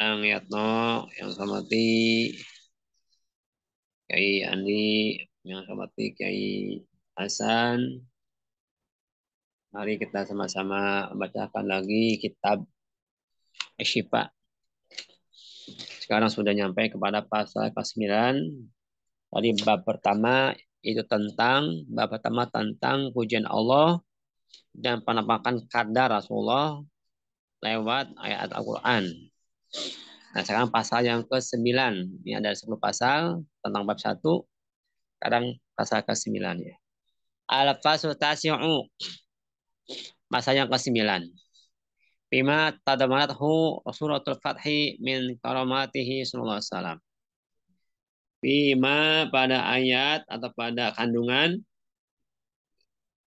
Ang Yatno yang saya hormati Kiai Andi yang saya hormati Kiai Hasan mari kita sama-sama bacakan lagi kitab Asyifa sekarang sudah nyampe kepada pasal ke-9 tadi bab pertama itu tentang bab pertama tentang pujian Allah dan penampakan kadar Rasulullah lewat ayat Al-Quran. Nah, sekarang pasal yang ke-9. Ini ada 10 pasal tentang bab 1. Sekarang pasal ke-9 ya. al fasul Tasi'u. Pasal yang ke-9. Bima tadamalathu suratul Fathi min karamatihi sallallahu alaihi wasallam. Bima pada ayat atau pada kandungan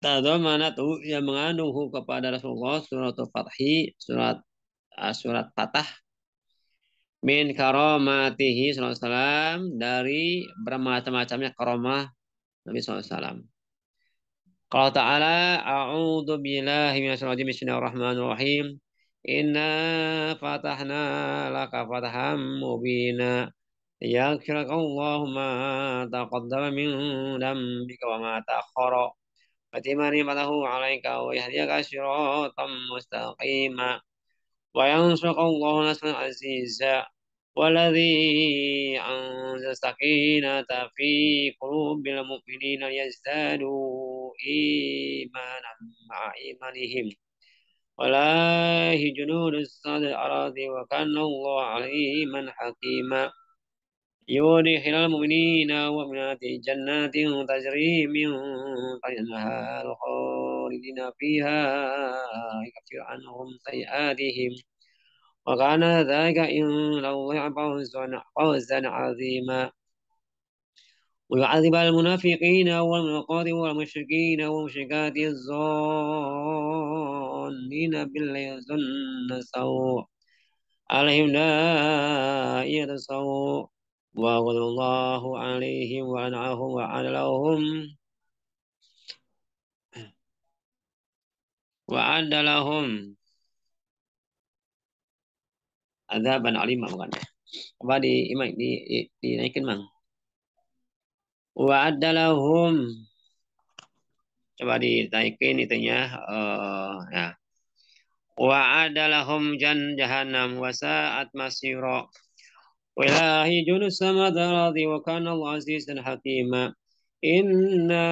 Tadu mana tu yang menganuhu kepada Rasulullah surat Fathi, surat ah, surat Fatah min karomatihi SAW dari bermacam-macamnya karomah Nabi SAW. Kalau Ta'ala, a'udzu billahi rajim bismillahirrahmanirrahim. Inna fatahna laka fatham mubina. Yaghfiraka Allahumma taqaddama min dambika wa ma ta'akhkhara. Fatimani malahu alaika wa yahdiyaka syiratam mustaqima wa yansuq Allah nasan aziza wa ladhi anzastakina ta fi kulubil mu'minina yajtadu imanam ma'a imanihim wa la hijunudu sadil aradi wa kanna hakimah يدخل المؤمنين والمؤمنات جنات تجري من تحتها الأنهار خالدين فيها يكفر عنهم سيئاتهم وكان ذلك لو الله فوزا عظيما ويعذب المنافقين والمنافقات والمشركين والمشركات الظنين بالله ظن سوء عليهم لا يدسوء ورضي الله عليهم وأنعهم وعدلهم وعد لهم azaban alima bukan apa di imak di, di dinaikin mang wa adalahum coba dinaikin itunya uh, ya wa adalahum jan jahannam wa sa'at masira وإله جل السماد راضي وكان الله عزيزا حكيما إنا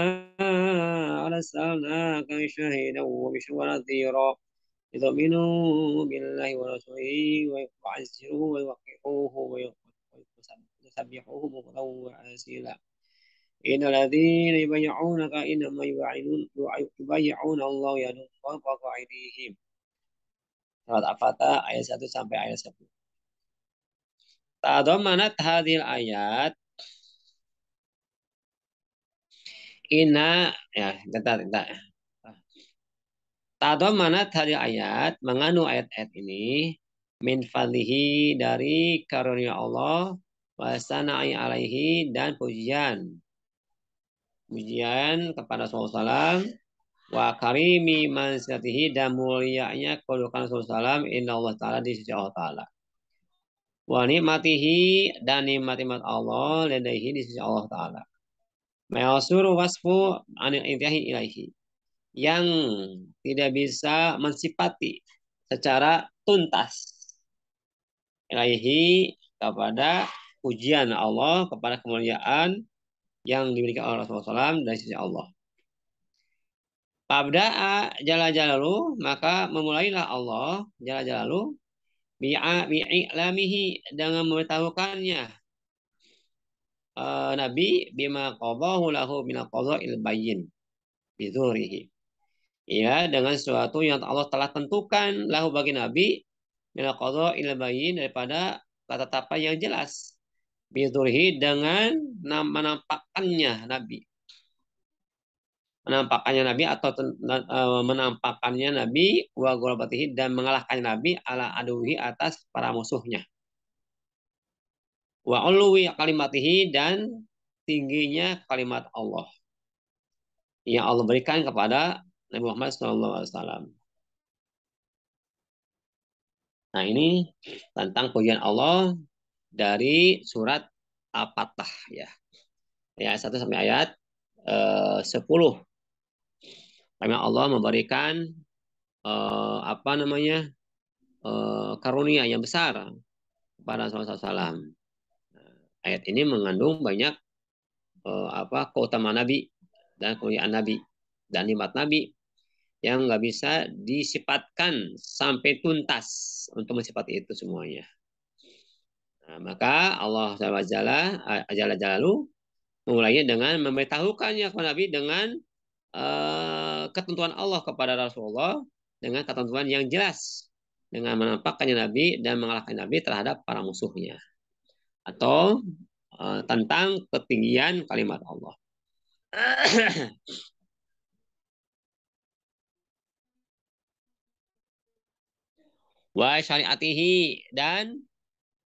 أرسلناك شهيدا ونذيرا لتؤمنوا بالله ورسوله ويعزروه ويوقعوه ويسبحوه بكرة وعزيلا إن الذين يبيعونك إنما يبيعون الله يد الله فوق Surat Al-Fatah ayat 1 sampai ayat 10. تضمنت hadil ayat Ina, ya, bentar, bentar. Tadomanat hadil ayat, menganu ayat-ayat ini, min fadlihi dari karunia Allah, wasana'i alaihi, dan pujian. Pujian kepada Rasulullah SAW, wa karimi mansatihi, dan mulianya kedudukan Rasulullah SAW, inna Allah Ta'ala di sisi Allah Ta'ala wa nikmatihi dan nikmat-nikmat Allah ladaihi di sisi Allah taala. Mayasur wasfu anil intihi ilaihi yang tidak bisa mensipati secara tuntas ilaihi kepada pujian Allah kepada kemuliaan yang diberikan oleh Rasulullah SAW dari sisi Allah. Pabda'a jala jalalu, maka memulailah Allah jala jalalu bi'i'lamihi dengan memberitahukannya uh, Nabi bima qadahu lahu min qada'il bayyin bizurihi ya dengan sesuatu yang Allah telah tentukan lahu bagi Nabi min qada'il bayyin daripada ketetapan yang jelas bizurihi dengan menampakkannya Nabi menampakkannya Nabi atau menampakannya eh, menampakkannya Nabi wa gulabatihi dan mengalahkannya Nabi ala aduhi atas para musuhnya. Wa ulwi kalimatihi dan tingginya kalimat Allah yang Allah berikan kepada Nabi Muhammad SAW. Nah ini tentang pujian Allah dari surat al ya. ayat 1 sampai ayat 10. Eh, uh, karena Allah memberikan uh, apa namanya uh, karunia yang besar kepada Rasulullah SAW. Nah, ayat ini mengandung banyak uh, apa keutamaan Nabi dan kemuliaan Nabi dan nikmat Nabi yang nggak bisa disifatkan sampai tuntas untuk mensifati itu semuanya. Nah, maka Allah SWT Jalla, Jalla Jalalu mulainya dengan memberitahukannya kepada Nabi dengan Eh, ketentuan Allah kepada Rasulullah dengan ketentuan yang jelas dengan menampakkannya Nabi dan mengalahkan Nabi terhadap para musuhnya atau eh, tentang ketinggian kalimat Allah. Wa syariatihi dan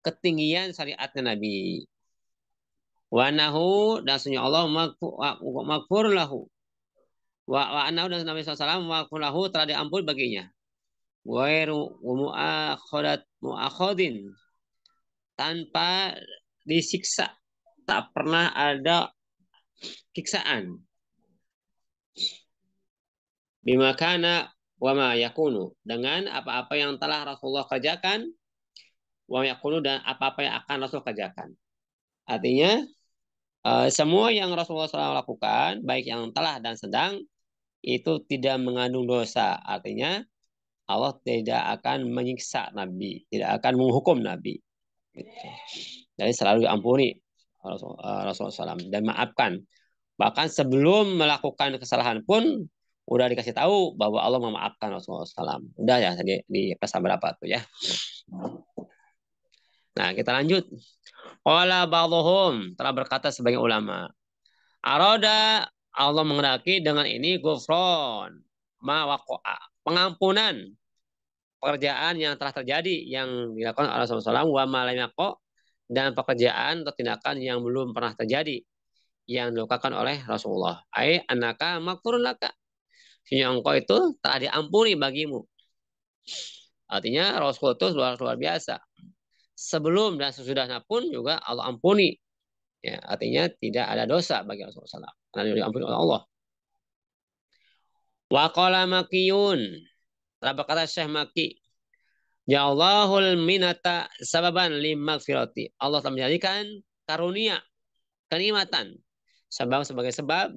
ketinggian syariatnya Nabi. Wa nahu dan sunnah Allah makfur lahu wa wa anna dan Nabi SAW wa kulahu telah diampuni baginya. Wairu mu'akhodat mu'akhodin tanpa disiksa tak pernah ada kana wa ma yakunu dengan apa-apa yang telah Rasulullah kerjakan wa yakunu dan apa-apa yang akan Rasul kerjakan artinya eh, semua yang Rasulullah SAW lakukan baik yang telah dan sedang itu tidak mengandung dosa. Artinya Allah tidak akan menyiksa Nabi, tidak akan menghukum Nabi. Gitu. Jadi selalu diampuni Rasulullah SAW dan maafkan. Bahkan sebelum melakukan kesalahan pun udah dikasih tahu bahwa Allah memaafkan Rasulullah SAW. Udah ya tadi di pesan berapa tuh ya. Nah kita lanjut. Ola ba'dhum telah berkata sebagai ulama. Aroda Allah mengendaki dengan ini gofron ma pengampunan pekerjaan yang telah terjadi yang dilakukan oleh Rasulullah SAW wa malamako dan pekerjaan atau tindakan yang belum pernah terjadi yang dilakukan oleh Rasulullah. Ai anaka makfurun laka. Sehingga engkau itu telah diampuni bagimu. Artinya Rasulullah itu luar, luar biasa. Sebelum dan sesudahnya pun juga Allah ampuni Ya, artinya tidak ada dosa bagi Rasulullah SAW. Karena diampuni oleh Allah. qala makiyun. Telah berkata Syekh Maki. Ya Allahul minata sababan lima firati. Allah telah menjadikan karunia, kenikmatan. Sebab sebagai sebab,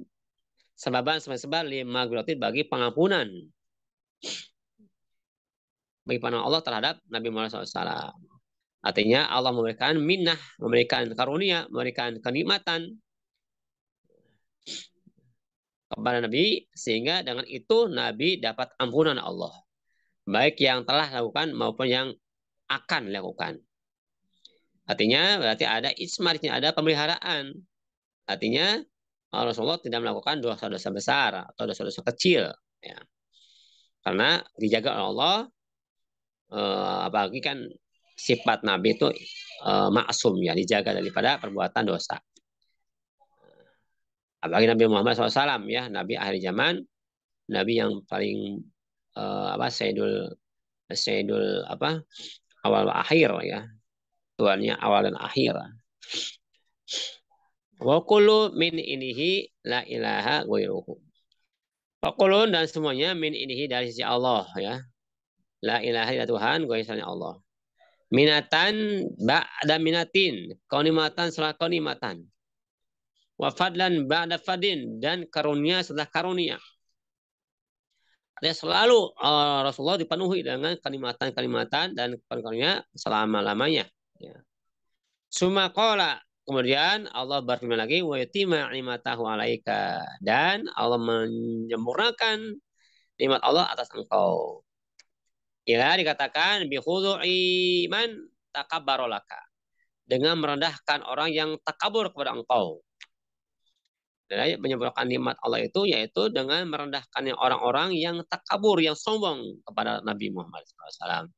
sebaban sebagai sebab lima firati bagi pengampunan. Bagi pandangan Allah terhadap Nabi Muhammad SAW. Artinya Allah memberikan minnah, memberikan karunia, memberikan kenikmatan kepada Nabi sehingga dengan itu Nabi dapat ampunan Allah. Baik yang telah lakukan maupun yang akan lakukan. Artinya berarti ada ismarnya, ada pemeliharaan. Artinya Rasulullah tidak melakukan dosa-dosa besar atau dosa-dosa kecil. Ya. Karena dijaga oleh Allah, eh, apalagi kan sifat Nabi itu e, eh, maksum ya dijaga daripada perbuatan dosa. Apalagi Nabi Muhammad SAW ya Nabi akhir zaman, Nabi yang paling e, apa Sayyidul Sayyidul apa awal akhir ya tuannya awal dan akhir. Wa kullu min inihi la ilaha ghairuhu. Wa dan semuanya min inihi dari sisi Allah ya. La ilaha illa Tuhan, gue Allah minatan ba'da minatin kaunimatan setelah kaunimatan wa fadlan ba'da fadin dan karunia setelah karunia ada selalu uh, Rasulullah dipenuhi dengan kalimatan-kalimatan dan karunia selama-lamanya. Ya. Suma kola. Kemudian Allah berfirman lagi, wa yatima imatahu alaika. Dan Allah menyempurnakan nikmat Allah atas engkau. Ya dikatakan bikhudu'i man takabbarolaka. Dengan merendahkan orang yang takabur kepada engkau. Dan menyebutkan nikmat Allah itu yaitu dengan merendahkan orang-orang yang takabur, yang sombong kepada Nabi Muhammad SAW.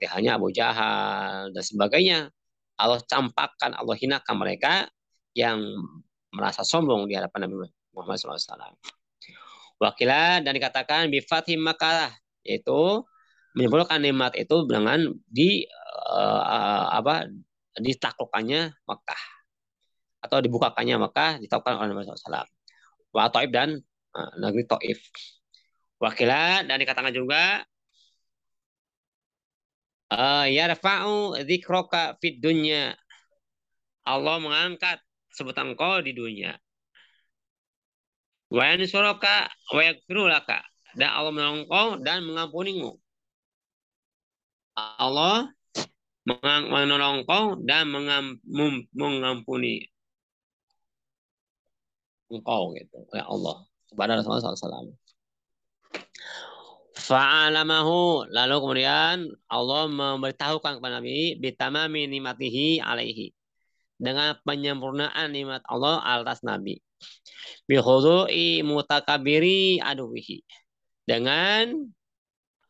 Ya, hanya Abu Jahal dan sebagainya. Allah campakkan, Allah hinakan mereka yang merasa sombong di hadapan Nabi Muhammad SAW. Wakilah dan dikatakan bifatim makalah, yaitu menyebutkan nikmat itu dengan di uh, apa ditaklukannya Mekah atau dibukakannya Mekah ditaklukkan oleh Nabi SAW. Wa Taif dan uh, negeri Taif. Wakila dan dikatakan juga uh, yarfa'u kroka fit dunya. Allah mengangkat sebutan kau di dunia. Wa yansuruka wa yaghfiru Dan Allah menolong kau dan mengampuni mengampunimu. Allah menolong kau dan mengampuni engkau gitu oleh ya Allah kepada Rasulullah SAW. Fa'alamahu lalu kemudian Allah memberitahukan kepada Nabi bitamami nimatihi alaihi dengan penyempurnaan nikmat Allah atas Nabi. Bihudu'i mutakabiri aduhihi. dengan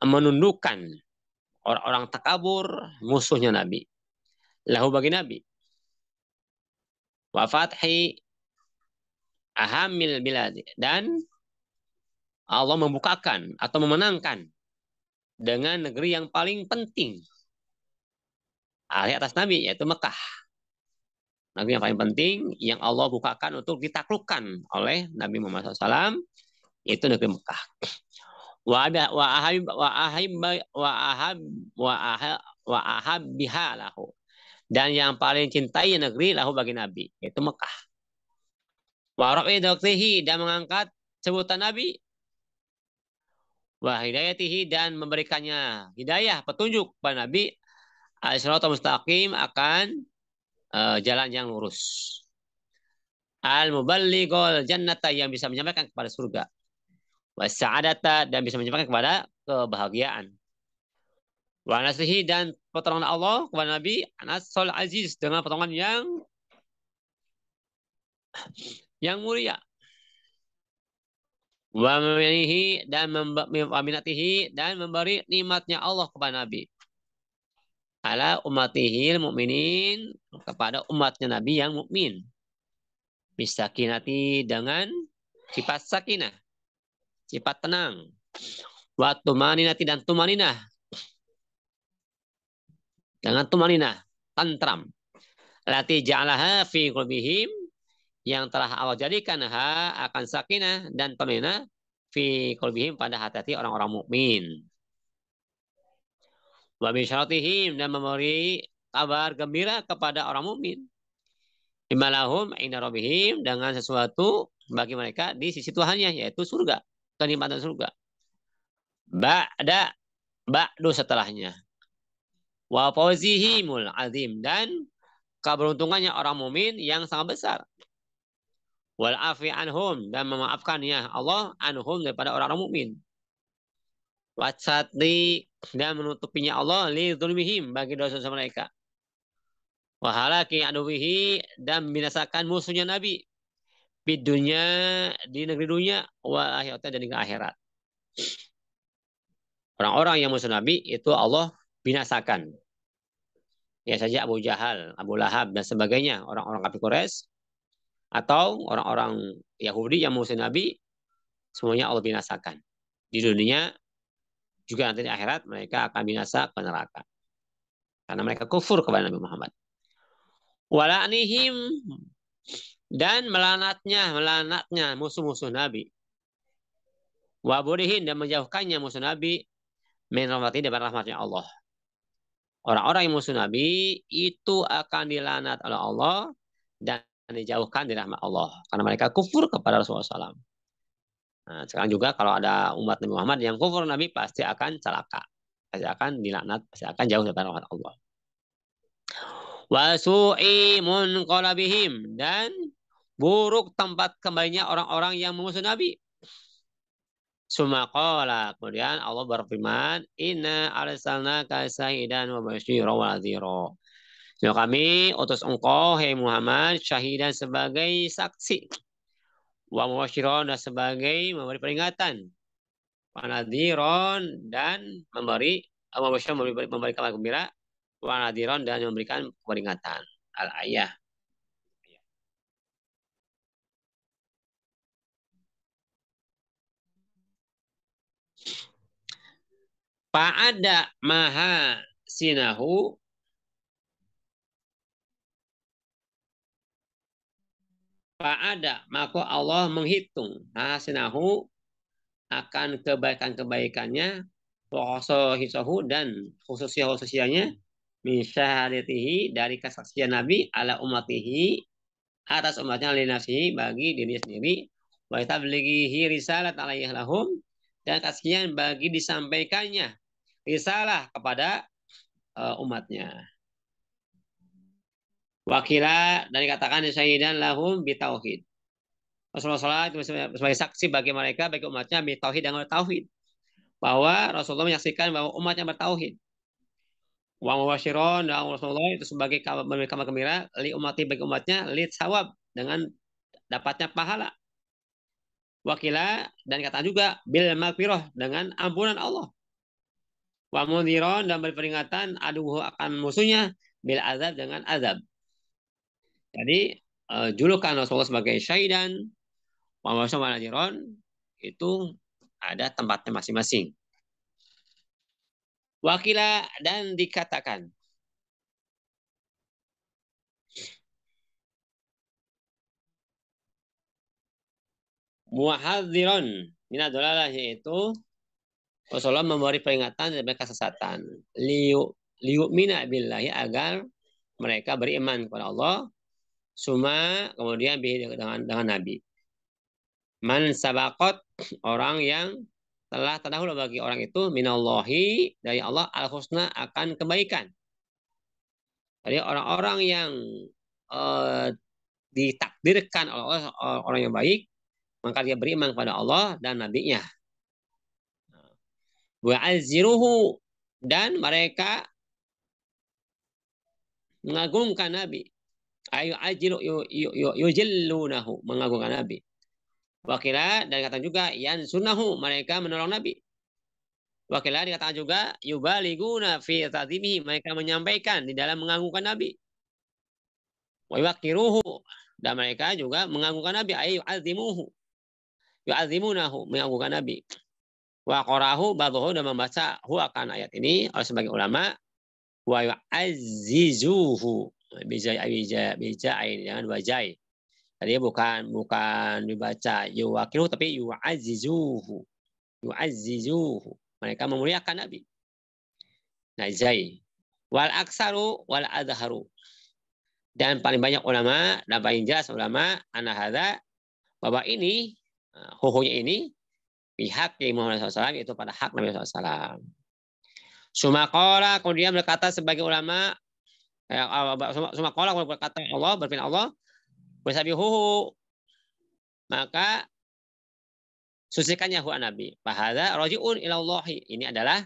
menundukkan orang-orang takabur musuhnya Nabi. Lahu bagi Nabi. Wa fathi ahamil biladi. Dan Allah membukakan atau memenangkan dengan negeri yang paling penting. Alih atas Nabi yaitu Mekah. Negeri yang paling penting yang Allah bukakan untuk ditaklukkan oleh Nabi Muhammad SAW yaitu negeri Mekah wa wa ahim wa ahim wa aham wa wa aham biha lahu dan yang paling cintai negeri lahu bagi Nabi yaitu Mekah. Wa rafi dan mengangkat sebutan Nabi wa hidayatihi dan memberikannya hidayah petunjuk kepada Nabi al-siratal mustaqim akan uh, jalan yang lurus. Al-muballighul jannata yang bisa menyampaikan kepada surga wasa'adata dan bisa menyebabkan kepada kebahagiaan. Wa nasrihi dan pertolongan Allah kepada Nabi Anas Aziz dengan pertolongan yang yang mulia. Wa memilihi dan meminatihi dan memberi nikmatnya Allah kepada Nabi. Ala umatihil mukminin kepada umatnya Nabi yang mukmin. Bisakinati dengan sifat sakinah cepat tenang. Waktu manina dan tumanina, Dengan tumanina tantram. Lati ja'alaha fi qulubihim yang telah Allah jadikan ha akan sakinah dan tamina fi qulubihim pada hati orang-orang mukmin. Wa bisyaratihim dan memberi kabar gembira kepada orang mukmin. Imalahum inna rabbihim dengan sesuatu bagi mereka di sisi Tuhannya yaitu surga kenikmatan surga. Ba'da ba'du setelahnya. Wa fawzihimul azim dan keberuntungannya orang mukmin yang sangat besar. Wal afi anhum dan memaafkannya Allah anhum daripada orang-orang mukmin. Watsatli dan menutupinya Allah li zulmihim bagi dosa-dosa mereka. Wahalaki aduwihi dan binasakan musuhnya Nabi dunia di negeri dunia wa akhirat dan di akhirat. Orang-orang yang musuh Nabi itu Allah binasakan. Ya saja Abu Jahal, Abu Lahab dan sebagainya, orang-orang kafir Quraisy atau orang-orang Yahudi yang musuh Nabi semuanya Allah binasakan. Di dunia juga nanti di akhirat mereka akan binasa ke neraka. Karena mereka kufur kepada Nabi Muhammad. Wala'nihim dan melanatnya, melanatnya musuh-musuh Nabi. Waburihin dan menjauhkannya musuh Nabi min rahmati dan rahmatnya Allah. Orang-orang yang musuh Nabi itu akan dilanat oleh Allah dan dijauhkan dari rahmat Allah. Karena mereka kufur kepada Rasulullah SAW. Nah, sekarang juga kalau ada umat Nabi Muhammad yang kufur Nabi pasti akan celaka. Pasti akan dilaknat, pasti akan jauh dari rahmat Allah. Wasu'i munqalabihim dan Buruk tempat kembalinya orang-orang yang memusuhi Nabi. Sumaqala. Kemudian Allah berfirman, Inna arsalna kasahidan wa basyira wa adhiro. Ya kami utus engkau, hei Muhammad, syahidan sebagai saksi. Wa mubasyiron dan sebagai memberi peringatan. wa Wanadiron dan memberi Abu memberi memberi, memberi kabar gembira. Wanadiron dan memberikan peringatan. Al-Ayah. pada maha sinahu ada maka Allah menghitung hasinahu akan kebaikan-kebaikannya hisahu dan khususnya khususnya misalnya dari kesaksian Nabi ala umatihi atas umatnya alinasihi bagi diri sendiri wa tablighihi risalat alaihi lahum dan kasihan bagi disampaikannya risalah kepada uh, umatnya. Wakila dan dikatakan sayyidan lahum bitauhid. Rasulullah SAW itu sebagai saksi bagi mereka, bagi umatnya bitauhid dan bertauhid. Bahwa Rasulullah menyaksikan bahwa umatnya bertauhid. Wa mubasyiron dan Rasulullah itu sebagai kabar, kabar gembira li umati bagi umatnya li sawab dengan dapatnya pahala. Wakila dan kata juga bil magfirah dengan ampunan Allah. Wa mudhiron dan beri peringatan aduhu akan musuhnya bil azab dengan azab. Jadi uh, julukan Rasulullah sebagai syaidan wa mubasyiron itu ada tempatnya masing-masing. Wakila dan dikatakan. Muhadziron adalah yaitu Rasulullah memberi peringatan dari mereka sesatan. Liu liu mina billahi agar mereka beriman kepada Allah. Suma kemudian dengan dengan Nabi. Man sabakot orang yang telah terdahulu bagi orang itu minallahi dari Allah al husna akan kebaikan. Jadi orang-orang yang uh, ditakdirkan oleh Allah orang yang baik maka dia beriman kepada Allah dan nabi nya Wa'azziruhu dan mereka mengagungkan Nabi. Ayu ajilu yujillunahu mengagungkan Nabi. Wakilah dan kata juga yang sunnahu mereka menolong Nabi. Wakila dikatakan juga yubaliguna fi tatimihi mereka menyampaikan di dalam mengagungkan Nabi. Wakiruhu dan mereka juga mengagungkan Nabi ayu azimuhu azimunahu mengagungkan Nabi Wa korahu baduhu dan membaca hu akan ayat ini oleh sebagai ulama wa azizuhu bija bija ain jangan wajai. Tadi bukan bukan dibaca yuwakilu tapi yuazizuhu. Yuazizuhu. Mereka memuliakan Nabi. Najai. Wal aksaru wal adharu. Dan paling banyak ulama dan paling jelas ulama anahada bahwa ini eh, hukumnya ini pihak Nabi Muhammad SAW itu pada hak Nabi SAW. Sumakola kemudian berkata sebagai ulama ya, Sumakola kemudian berkata Allah berfirman Allah bersabihuhu maka susikannya hu nabi. Bahada rojiun ilallahi. Ini adalah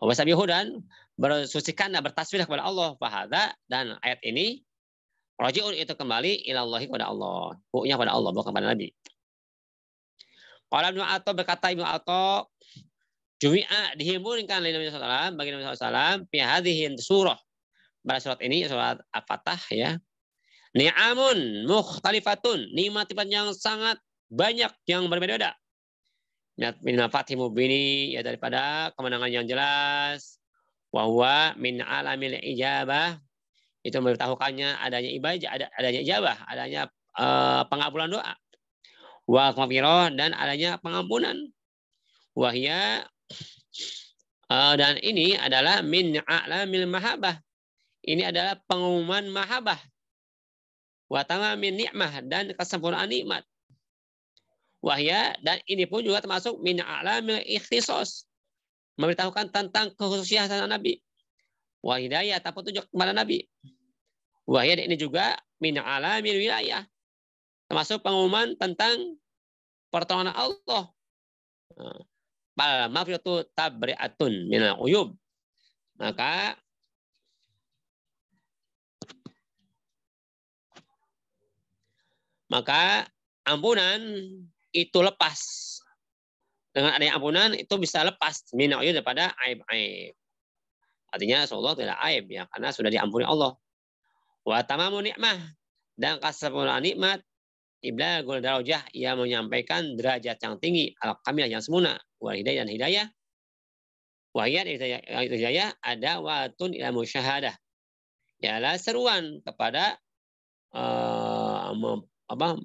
wasabihu dan bersusikan dan bertasbih kepada Allah. Bahada dan ayat ini rojiun itu kembali ilallahi kepada Allah. Hu'nya kepada Allah bukan kepada nabi. Qala Ibnu Atha berkata Ibnu Atha Jumi'a dihimpunkan oleh Nabi Sallallahu bagi Nabi SAW fi surah. Pada surat ini surat Al-Fatah ya. Ni'amun mukhtalifatun, nikmat yang sangat banyak yang berbeda-beda. Min fatih mubini ya daripada kemenangan yang jelas. bahwa min alamil ijabah itu memberitahukannya adanya ibadah, ada, adanya ijabah, adanya uh, pengabulan doa. Wa dan adanya pengampunan. Wahya eh, dan ini adalah min a'lamil mahabah. Ini adalah pengumuman mahabah. Wa min nikmah dan kesempurnaan nikmat. Wahya dan ini pun juga termasuk min a'lamil ikhtisos. Memberitahukan tentang kekhususan Nabi. Wa hidayah atau petunjuk kepada Nabi. Wahya ini juga min alamil wilayah Termasuk pengumuman tentang pertolongan Allah. Nah, al maghfiratu tabri'atun minal uyub. Maka maka ampunan itu lepas. Dengan adanya ampunan itu bisa lepas minal uyub daripada aib-aib. Artinya Rasulullah tidak aib ya karena sudah diampuni Allah. Wa tamamu nikmah dan kasabul nikmat Iblagul darajah ia menyampaikan derajat yang tinggi al kamilah yang semuna wal hidayah dan hidayah wahyat hidayah ada watun ilmu syahadah ialah seruan kepada uh, apa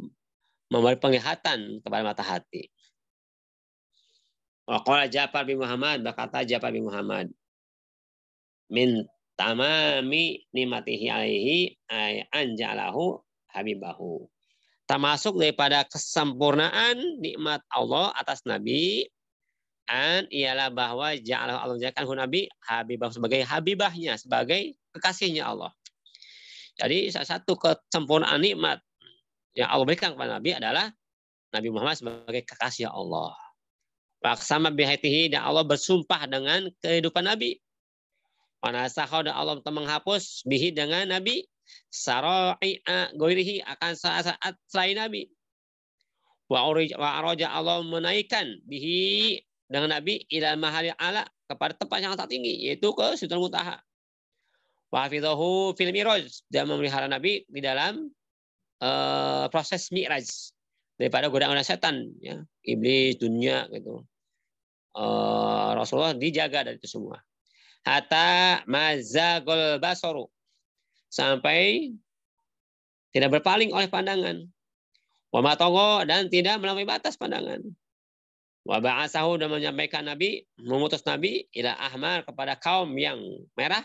memberi penglihatan kepada mata hati. Waqala Ja'far bin Muhammad berkata Ja'far bin Muhammad min tamami nimatihi alaihi ay anjalahu habibahu termasuk daripada kesempurnaan nikmat Allah atas Nabi an ialah bahwa ja'alah Allah jadikan Nabi habibah sebagai habibahnya sebagai kekasihnya Allah. Jadi salah satu kesempurnaan nikmat yang Allah berikan kepada Nabi adalah Nabi Muhammad sebagai kekasih Allah. Paksama bihatihi dan Allah bersumpah dengan kehidupan Nabi. Panasaho dan Allah menghapus bihi dengan Nabi sara'i'a goirihi akan saat-saat selain Nabi. Wa araja Allah menaikkan bihi dengan Nabi ila mahali ala kepada tempat yang sangat tinggi yaitu ke Sidratul Mutaha. Wa hafizahu fil miraj Dia memelihara Nabi di dalam uh, proses mi'raj daripada godaan setan ya iblis dunia gitu uh, Rasulullah dijaga dari itu semua hatta mazagol basoru sampai tidak berpaling oleh pandangan. Wa dan tidak melampaui batas pandangan. Wa ba'asahu dan menyampaikan Nabi, memutus Nabi ila ahmar kepada kaum yang merah,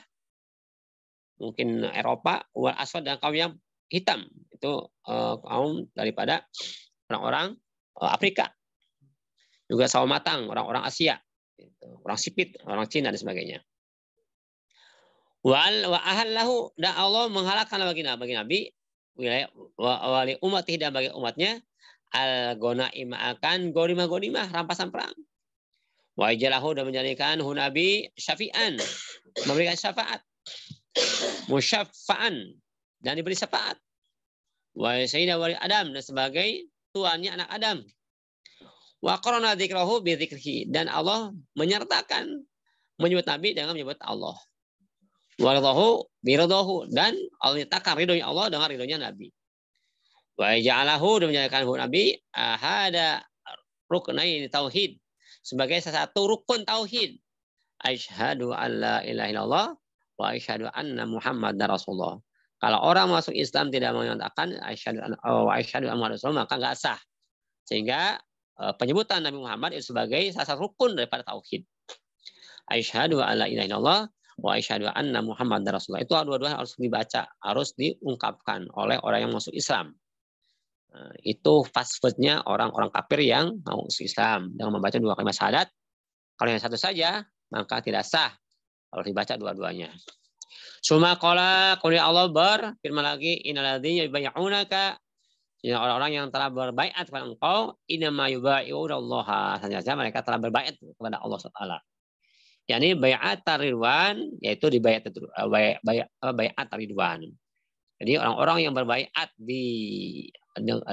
mungkin Eropa, wal aswad dan kaum yang hitam. Itu eh, kaum daripada orang-orang eh, Afrika. Juga sawo matang, orang-orang Asia, gitu. orang sipit, orang Cina dan sebagainya. Wal wa ahallahu dan Allah menghalalkan bagi nabi, bagi nabi wilayah wa wali umat tidak bagi umatnya al gonaim akan gorima gorima rampasan perang. Wa ijalahu dan menjadikan hunabi syafi'an memberikan syafaat musyafa'an dan diberi syafaat. Wa sayyida wali Adam dan sebagai tuannya anak Adam. Wa qarana dzikrahu bi dan Allah menyertakan menyebut nabi dengan menyebut Allah waradahu birodahu dan Allah nyatakan ridhonya Allah dengan ridhonya Nabi. Wa ja'alahu dan menjadikan Nabi ada ruknain tauhid sebagai salah satu rukun tauhid. Asyhadu la ilaha illallah wa asyhadu anna Muhammadar Rasulullah. Kalau orang masuk Islam tidak menyatakan asyhadu oh, wa asyhadu anna Rasulullah maka nggak sah. Sehingga eh, penyebutan Nabi Muhammad itu sebagai salah satu rukun daripada tauhid. Asyhadu la ilaha illallah wa asyhadu anna Muhammad Rasulullah. Itu dua-dua harus dibaca, harus diungkapkan oleh orang yang masuk Islam. Nah, itu passwordnya orang-orang kafir yang mau masuk Islam dengan membaca dua kalimat syahadat. Kalau yang satu saja, maka tidak sah. Kalau dibaca dua-duanya. Suma qala kuli Allah berfirman lagi innalladzina yubayyi'unaka Ya orang-orang yang telah berbaikat kepada engkau, Allah Hanya Saja mereka telah berbaikat kepada Allah Subhanahu yakni bayat ridwan yaitu di bayat eh, bayat bayat ridwan. Jadi orang-orang yang berbayat di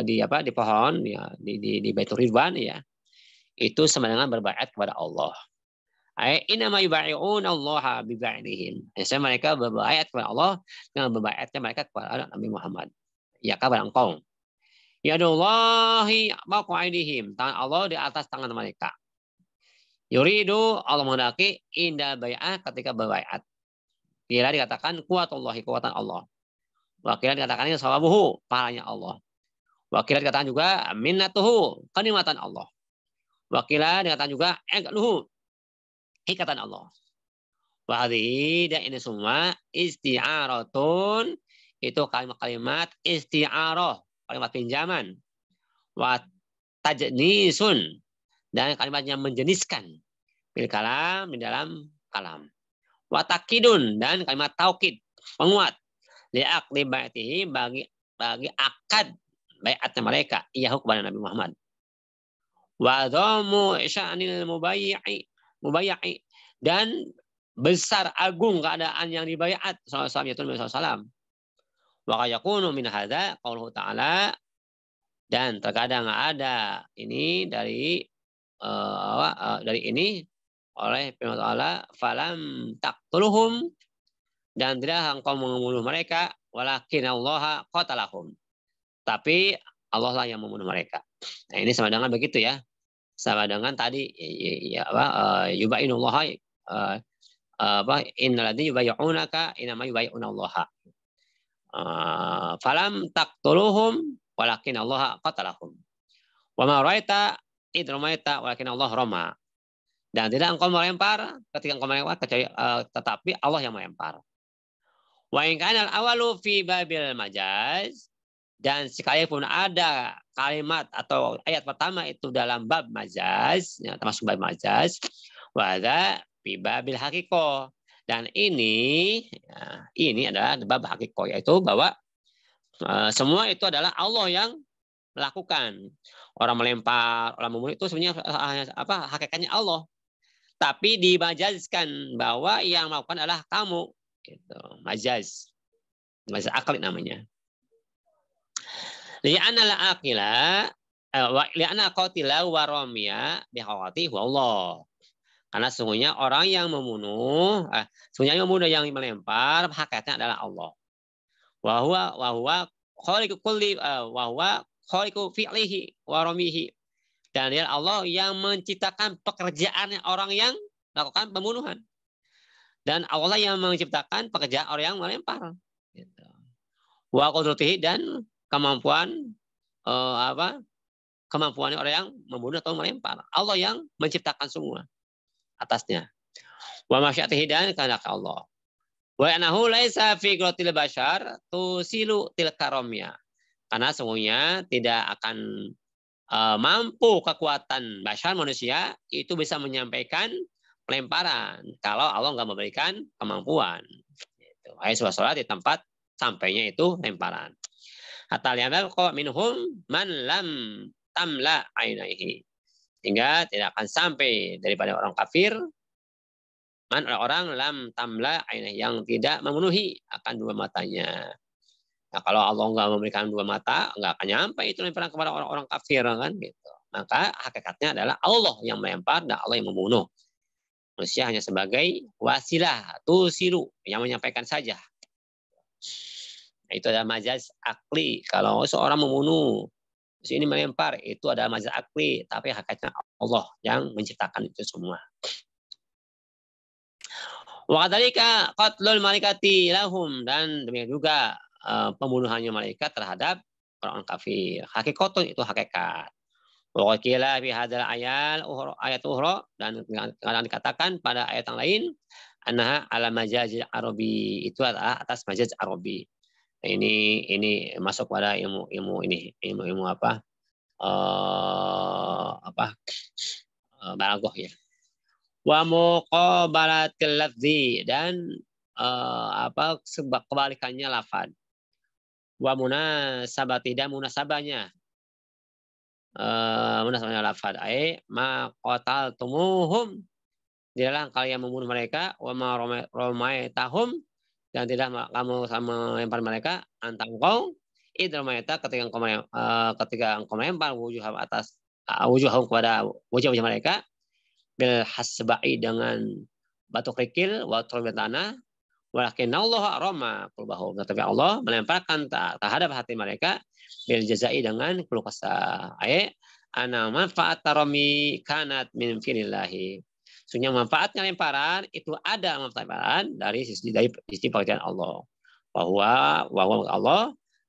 di apa di pohon ya di di, di Baitur Ridwan ya itu sama dengan berbayat kepada Allah. Ai inama yubai'un Allah bi ba'dihim. Ya, mereka berbayat kepada Allah dengan berbayatnya mereka kepada Nabi Muhammad. Ya kabar engkau. Ya Allahi maqaidihim. Tangan Allah di atas tangan mereka. Yuridu Allah menghendaki indah bay'ah ketika berbaiat. Kira dikatakan kuatullahi kekuatan Allah. Wakila dikatakan ini sawabuhu, pahalanya Allah. Wakila dikatakan juga minnatuhu, kenikmatan Allah. Wakila dikatakan juga ekluhu, ikatan Allah. Wahdi dan ini semua isti'aratun itu kalimat-kalimat istiaroh kalimat pinjaman. Wa tajnisun dan kalimatnya menjeniskan. Bil kalam di dalam kalam. Watakidun dan kalimat taukid penguat liak libatihi bagi bagi akad bayatnya mereka iya kepada Nabi Muhammad. Wa dhamu sya'nil mubayyi mubayyi dan besar agung keadaan yang dibayat sallallahu alaihi wasallam wa yakunu min hadza qauluhu ta'ala dan terkadang ada ini dari uh, uh, dari ini oleh firman Allah falam taqtuluhum dan tidak engkau membunuh mereka walakin Allah qatalahum tapi Allah lah yang membunuh mereka nah ini sama dengan begitu ya sama dengan tadi ya apa eh, yubainullah eh, eh, apa innalladzina yubayyi'unaka inama Allah falam taqtuluhum walakin Allah qatalahum wa ma raita idromaita walakin Allah roma dan tidak engkau melempar ketika engkau melempar kecuali uh, tetapi Allah yang melempar. Wa in kana awalu fi babil majaz dan sekalipun ada kalimat atau ayat pertama itu dalam bab majaz, ya, termasuk bab majaz, wada fi babil hakiko. Dan ini ya, ini adalah bab hakiko yaitu bahwa uh, semua itu adalah Allah yang melakukan. Orang melempar, orang memukul itu sebenarnya eh, apa hakikatnya Allah. Tapi dimajazkan bahwa yang melakukan adalah kamu. Gitu. Majaz. Majaz akal namanya. Li'anna al-aqila eh, li'anna qatila wa ramiya bihawati Allah. Karena sungguhnya orang yang membunuh, eh, sungguhnya yang membunuh yang melempar, hakikatnya adalah Allah. Wahwa wahwa khaliqu kulli wahwa eh, khaliqu fi'lihi wa ramihi dan dia ya Allah yang menciptakan pekerjaan orang yang melakukan pembunuhan. Dan Allah yang menciptakan pekerjaan orang yang melempar. Gitu. Wa kudrutihi dan kemampuan uh, apa kemampuannya orang yang membunuh atau melempar. Allah yang menciptakan semua atasnya. Wa masyatihi dan kehendak Allah. Wa anahu laisa fi bashar tusilu tilkaromya. Karena semuanya tidak akan Eh, mampu kekuatan bashar manusia itu bisa menyampaikan pelemparan kalau Allah nggak memberikan kemampuan. ayat gitu. Ayat surat di tempat sampainya itu lemparan. Hatta kok minhum man lam tamla ainaihi. Sehingga tidak akan sampai daripada orang kafir man orang lam tamla ainaihi yang tidak memenuhi akan dua matanya. Nah, kalau Allah nggak memberikan dua mata, nggak akan nyampe itu lemparan kepada orang-orang kafir kan gitu. Maka hakikatnya adalah Allah yang melempar dan Allah yang membunuh. Manusia hanya sebagai wasilah, tusiru, yang menyampaikan saja. Nah, itu adalah majaz akli. Kalau seorang membunuh, terus ini melempar, itu adalah majaz akli. Tapi hakikatnya Allah yang menciptakan itu semua. Wa qatlul malikati lahum. Dan demikian juga Eh, pembunuhannya malaikat terhadap orang kafir. Hakikatun itu hakikat. Wakila fi hadal ayat ayat uhro dan kalian dikatakan pada ayat yang lain anha ala majaz arabi itu adalah atas majaz arabi. Ini ini masuk pada ilmu ilmu ini ilmu ilmu apa? Uh, apa? Uh, eh, balagoh ya. Wa muqabalatil lafzi dan uh, apa kebalikannya lafad wa munasabati dan munasabahnya uh, munasabahnya lafad ai ma di dalam kalian membunuh mereka wa ma tahum dan tidak kamu sama melempar mereka antang kau idromaita ketika engkau uh, ketika engkau melempar wujuh atas uh, eh, wujuh kepada wujuh-wujuh mereka bil hasbai dengan batu kerikil wa tanah walakin Allah aroma kulbahu. Tetapi Allah melemparkan terhadap hati mereka bil jazai dengan keluh Ayat ana manfaat taromi kanat min finillahi. sunya manfaatnya lemparan itu ada manfaat dari sisi dari sisi pekerjaan Allah. Bahwa bahwa Allah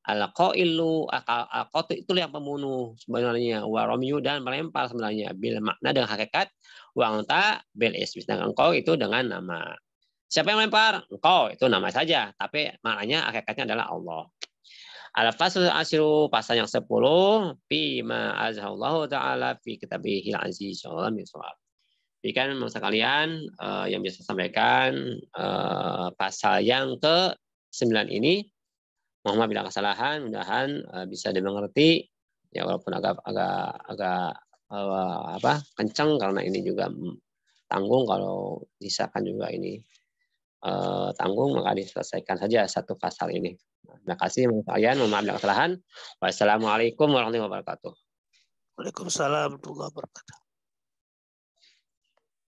al qailu al itu yang pembunuh sebenarnya wa dan melempar sebenarnya bil makna dengan hakikat wa bil ismis dengan engkau itu dengan nama Siapa yang melempar? Engkau. Itu nama saja. Tapi maknanya akhirnya adalah Allah. Al-Fasul Asyru pasal yang 10 Bima azhaullahu ta'ala Fi kitabihil aziz Insyaallah, min soal Demikian masa kalian uh, yang bisa sampaikan uh, pasal yang ke-9 ini. Mohon maaf bila kesalahan, mudah-mudahan uh, bisa dimengerti ya walaupun agak agak agak uh, apa kencang karena ini juga tanggung kalau disahkan juga ini uh, tanggung maka diselesaikan saja satu pasal ini. Terima kasih kalian, mohon maaf dan kesalahan. Wassalamualaikum warahmatullahi wabarakatuh. Waalaikumsalam warahmatullahi wabarakatuh.